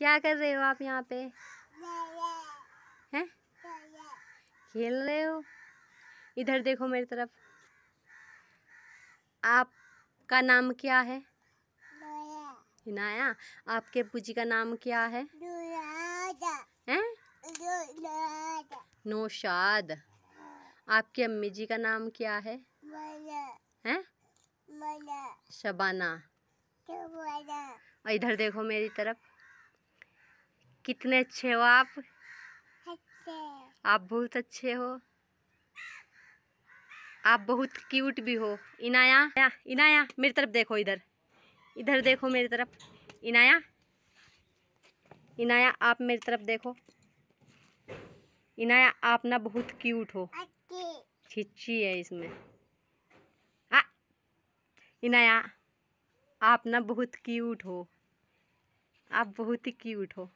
क्या कर रहे हो आप यहाँ पे हैं खेल रहे हो इधर देखो मेरी तरफ आपका नाम क्या है हिनाया आपके पूजी का नाम क्या है हैं नौशाद आपके अम्मी जी का नाम क्या है हैं शबाना इधर देखो मेरी तरफ कितने अच्छे हो आप अच्छे आप बहुत अच्छे हो आप बहुत क्यूट भी हो इनाया इनाया मेरी तरफ देखो इधर इधर देखो मेरी तरफ इनाया इनाया आप मेरी तरफ देखो इनाया आप ना बहुत क्यूट हो छिच्ची है इसमें आ इनाया आप ना बहुत क्यूट हो आप बहुत ही क्यूट हो